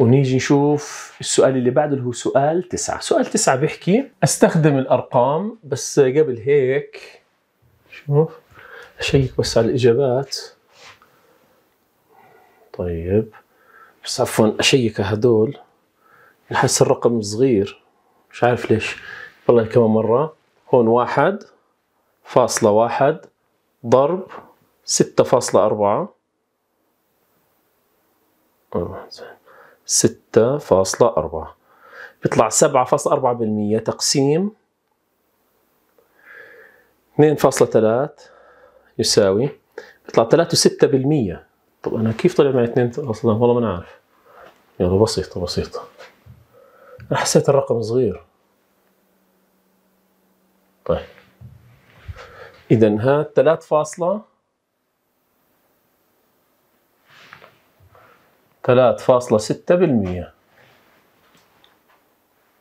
ونيجي نشوف السؤال اللي بعده اللي هو سؤال تسعة سؤال تسعة بيحكي استخدم الأرقام بس قبل هيك شوف أشيك بس على الإجابات طيب بس عفوا أشيك هدول نحس الرقم صغير مش عارف ليش والله كمان مرة هون واحد فاصلة واحد ضرب ستة فاصلة أربعة ستة فاصلة أربعة بيطلع سبعة فاصلة أربعة بالمية تقسيم اثنين فاصلة ثلاث يساوي بيطلع ثلاثة وستة بالمية طب أنا كيف طلع معي اثنين أصلا والله ما نعرف يلا بسيطة بسيطة أنا حسيت الرقم صغير طيب إذا هات ثلاث فاصلة 3.6%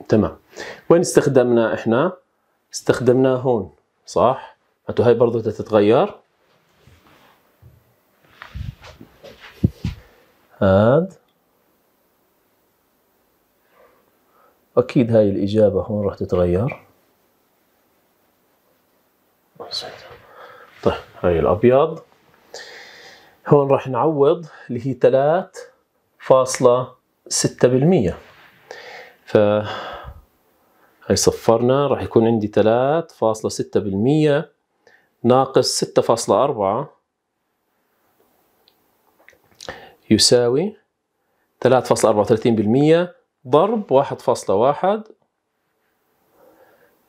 تمام وين استخدمنا احنا استخدمناه هون صح معناته هاي برضه تتغير هاد اكيد هاي الاجابه هون راح تتغير طيب هاي الابيض هون راح نعوض اللي هي 3 فاصلة ستة بالمية ف هي صفرنا راح يكون عندي تلات فاصلة ستة بالمية ناقص ستة فاصلة أربعة يساوي تلات فاصلة أربعة وثلاثين بالمية ضرب واحد فاصلة واحد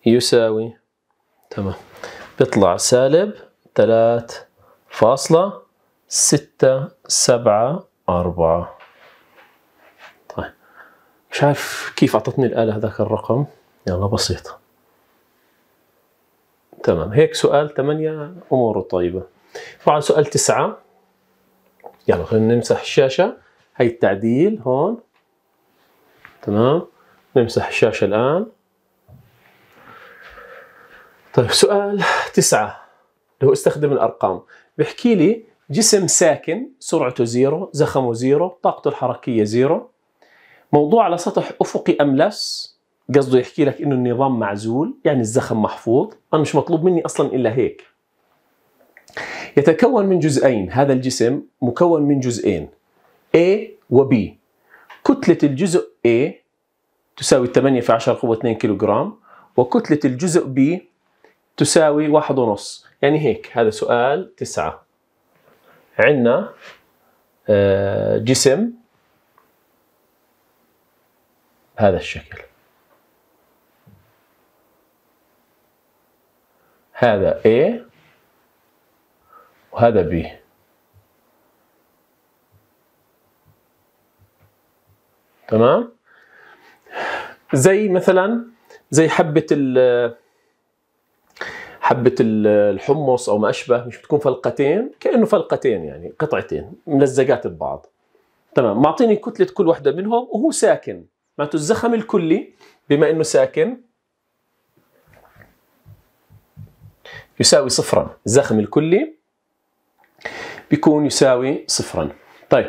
يساوي تمام بيطلع سالب تلات فاصلة ستة سبعة أربعة شايف كيف اعطتني الاله هذاك الرقم يلا بسيط تمام هيك سؤال ثمانية اموره طيبه طبعا سؤال تسعة يلا خلينا نمسح الشاشه هي التعديل هون تمام نمسح الشاشه الان طيب سؤال تسعة اللي هو استخدم الارقام بيحكي لي جسم ساكن سرعته زيرو زخمه زيرو طاقته الحركيه زيرو موضوع على سطح افقي املس قصده يحكي لك انه النظام معزول يعني الزخم محفوظ انا مش مطلوب مني اصلا الا هيك يتكون من جزئين هذا الجسم مكون من جزئين A و B كتلة الجزء A تساوي 8 في 10 قوة 2 كيلوغرام وكتلة الجزء B تساوي واحد ونص يعني هيك هذا سؤال تسعة عندنا آه، جسم بهذا الشكل هذا A وهذا B تمام زي مثلا زي حبة ال حبة الحمص أو ما أشبه مش بتكون فلقتين كأنه فلقتين يعني قطعتين ملزقات ببعض تمام معطيني كتلة كل واحدة منهم وهو ساكن معناته الزخم الكلي بما انه ساكن يساوي صفرا الزخم الكلي بيكون يساوي صفرا طيب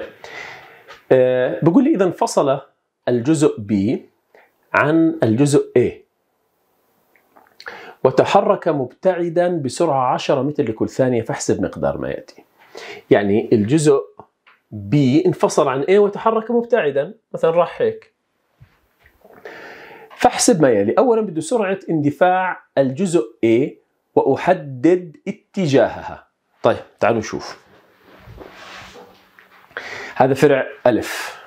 أه بقول لي اذا انفصل الجزء B عن الجزء A وتحرك مبتعدا بسرعة 10 متر لكل ثانية فاحسب مقدار ما يأتي يعني الجزء B انفصل عن A وتحرك مبتعدا مثلا راح هيك فاحسب ما يلي أولا بده سرعة اندفاع الجزء A وأحدد اتجاهها طيب تعالوا نشوف هذا فرع ألف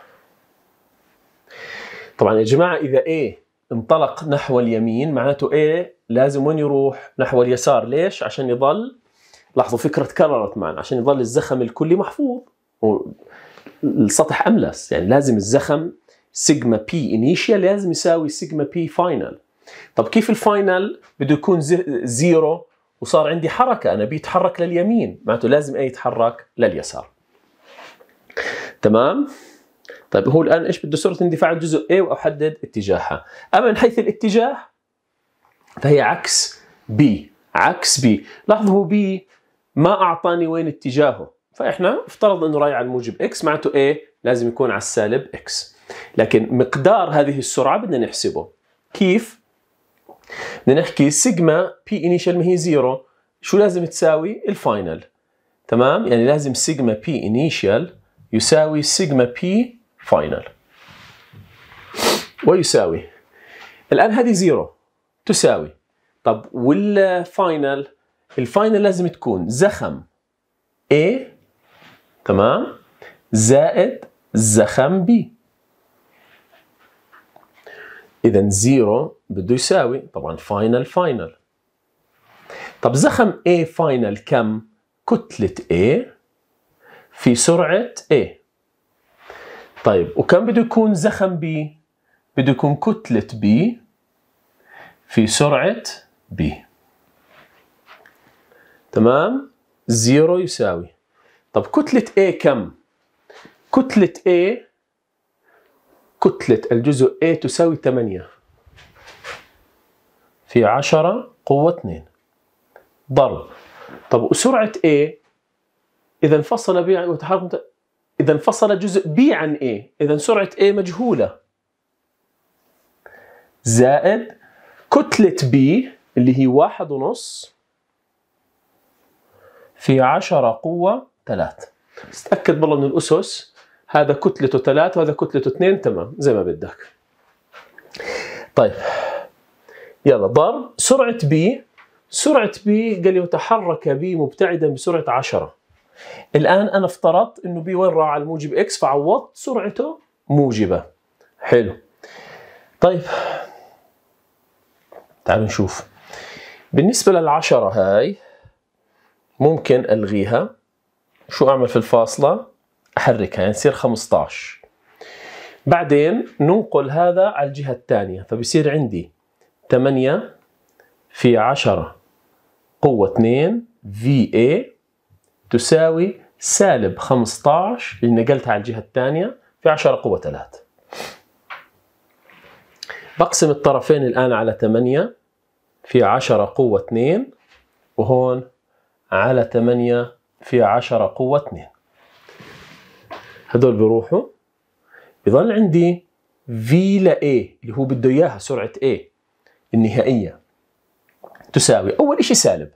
طبعا يا جماعة إذا A انطلق نحو اليمين معناته A لازم وين يروح نحو اليسار ليش عشان يضل لاحظوا فكرة تكررت معنا عشان يضل الزخم الكلي محفوظ السطح أملس يعني لازم الزخم سيجما بي انيشيال لازم يساوي سيجما بي فاينل طب كيف الفاينل بده يكون زيرو وصار عندي حركة أنا بيتحرك لليمين معناته لازم اي يتحرك لليسار تمام طيب هو الآن إيش بده صورة اندفاع الجزء A وأحدد اتجاهها أما من حيث الاتجاه فهي عكس B عكس B لاحظوا هو B ما أعطاني وين اتجاهه فإحنا افترض أنه رايح على الموجب X معناته A لازم يكون على السالب X لكن مقدار هذه السرعة بدنا نحسبه كيف؟ بدنا نحكي سيجما بي انيشال ما هي زيرو شو لازم تساوي؟ الفاينل تمام؟ يعني لازم سيجما بي انيشال يساوي سيجما بي فاينل ويساوي الآن هذه زيرو تساوي طب والفاينل الفاينل لازم تكون زخم A تمام زائد زخم B اذا زيرو بده يساوي طبعا فاينل فاينل طب زخم A فاينل كم كتلة A في سرعة A طيب وكم بده يكون زخم B بده يكون كتلة B في سرعة B تمام زيرو يساوي طب كتلة A كم كتلة A كتلة الجزء A تساوي 8 في 10 قوة 2 ضرب طب وسرعة A إذا انفصل B عن وتحرك إذا انفصل جزء B عن A إذا سرعة A مجهولة زائد كتلة B اللي هي واحد ونص في عشرة قوة ثلاث تأكد بالله من الأسس هذا كتلته ثلاث وهذا كتلته اثنين تمام زي ما بدك طيب يلا ضرب سرعة بي سرعة بي قال لي وتحرك بي مبتعدا بسرعة 10 الآن أنا افترضت إنه بي وين راح على الموجب إكس فعوضت سرعته موجبة حلو طيب تعالوا نشوف بالنسبة للعشرة هاي ممكن ألغيها شو أعمل في الفاصلة احركها يعني تصير 15 بعدين ننقل هذا على الجهة الثانية فبصير عندي 8 في 10 قوة 2 VA تساوي سالب 15 اللي نقلتها على الجهة الثانية في 10 قوة 3 بقسم الطرفين الآن على 8 في 10 قوة 2 وهون على 8 في 10 قوة 2 هذول بيروحوا بضل عندي في ل A اللي هو بده اياها سرعه A النهائيه تساوي اول شيء سالب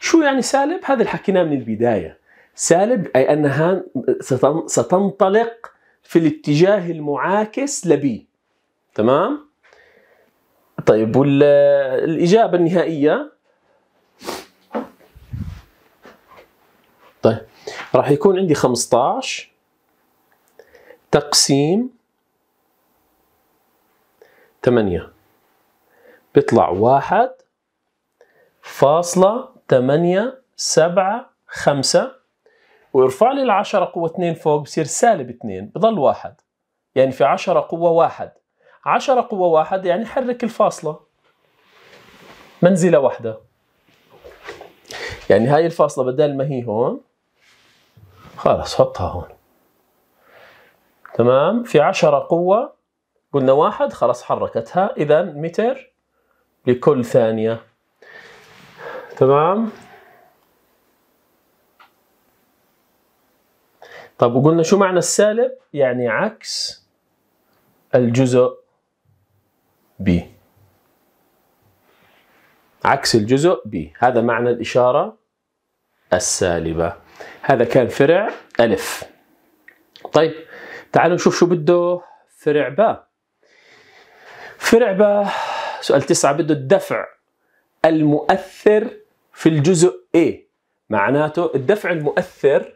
شو يعني سالب؟ هذا اللي حكيناه من البدايه سالب اي انها ستنطلق في الاتجاه المعاكس لبي تمام؟ طيب والاجابه النهائيه طيب راح يكون عندي 15 تقسيم ثمانية بيطلع واحد فاصلة ثمانية سبعة خمسة ويرفع لي العشرة قوة اثنين فوق بصير سالب اثنين بضل واحد يعني في عشرة قوة واحد عشرة قوة واحد يعني حرك الفاصلة منزلة واحدة يعني هاي الفاصلة بدل ما هي هون خلاص حطها هون تمام في 10 قوة قلنا واحد خلاص حركتها إذا متر لكل ثانية تمام طب وقلنا شو معنى السالب يعني عكس الجزء B عكس الجزء B هذا معنى الإشارة السالبة هذا كان فرع ألف طيب تعالوا نشوف شو بده فرع باء فرع باء سؤال تسعة بده الدفع المؤثر في الجزء A معناته الدفع المؤثر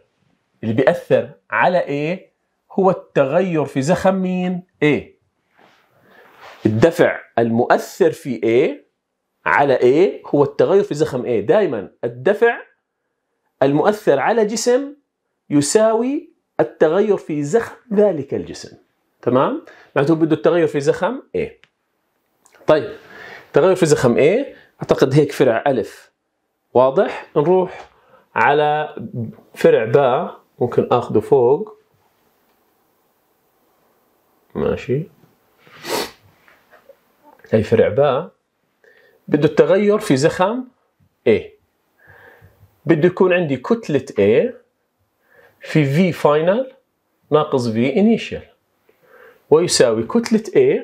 اللي بيأثر على A هو التغير في زخم مين؟ A الدفع المؤثر في A على A هو التغير في زخم A دائما الدفع المؤثر على جسم يساوي التغير في زخم ذلك الجسم تمام معناته بده التغير في زخم A إيه؟ طيب تغير في زخم A إيه؟ اعتقد هيك فرع الف واضح نروح على فرع باء ممكن اخذه فوق ماشي هي فرع باء بده التغير في زخم A إيه؟ بده يكون عندي كتلة A في في فاينل ناقص في انيشال ويساوي كتلة A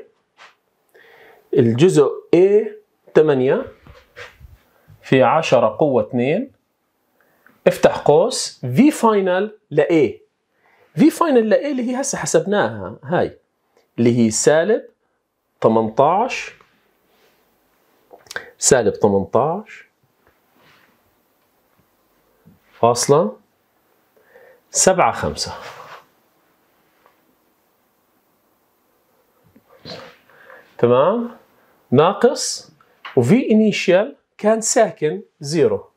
الجزء A 8 في 10 قوة 2 افتح قوس في فاينل ل A في فاينل ل A اللي هي هسه حسبناها هاي اللي هي سالب 18 سالب 18 فاصلة سبعة خمسة تمام ناقص وفي انيشال كان ساكن زيرو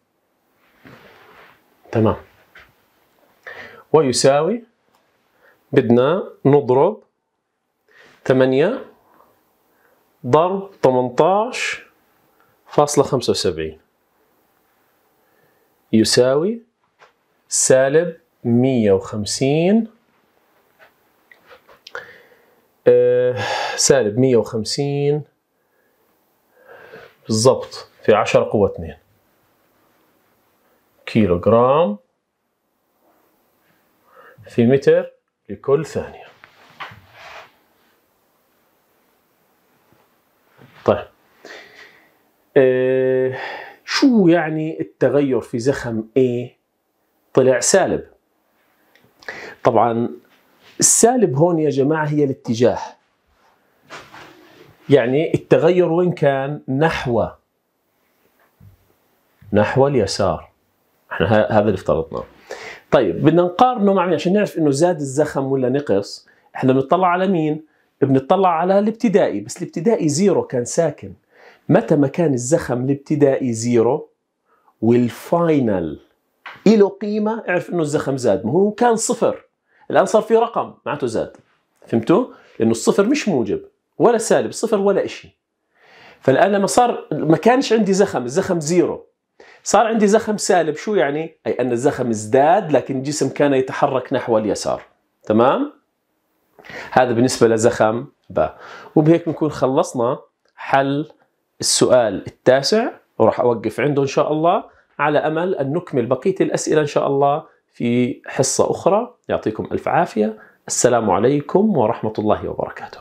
تمام ويساوي بدنا نضرب 8 ضرب 18 فاصلة وسبعين يساوي سالب 150 آه، سالب 150 بالضبط في 10 قوة 2 جرام في متر لكل ثانية طيب آه، شو يعني التغير في زخم A طلع سالب طبعا السالب هون يا جماعة هي الاتجاه يعني التغير وين كان نحو نحو اليسار احنا هذا اللي افترضناه طيب بدنا نقارنه مع مين عشان نعرف انه زاد الزخم ولا نقص احنا بنطلع على مين بنطلع على الابتدائي بس الابتدائي زيرو كان ساكن متى ما كان الزخم الابتدائي زيرو والفاينل له قيمة اعرف انه الزخم زاد ما هو كان صفر الآن صار في رقم معناته زاد فهمتوا؟ لأنه الصفر مش موجب ولا سالب صفر ولا شيء فالآن لما صار ما كانش عندي زخم الزخم زيرو صار عندي زخم سالب شو يعني؟ أي أن الزخم ازداد لكن الجسم كان يتحرك نحو اليسار تمام؟ هذا بالنسبة لزخم ب وبهيك بنكون خلصنا حل السؤال التاسع وراح أوقف عنده إن شاء الله على أمل أن نكمل بقية الأسئلة إن شاء الله في حصة أخرى يعطيكم ألف عافية السلام عليكم ورحمة الله وبركاته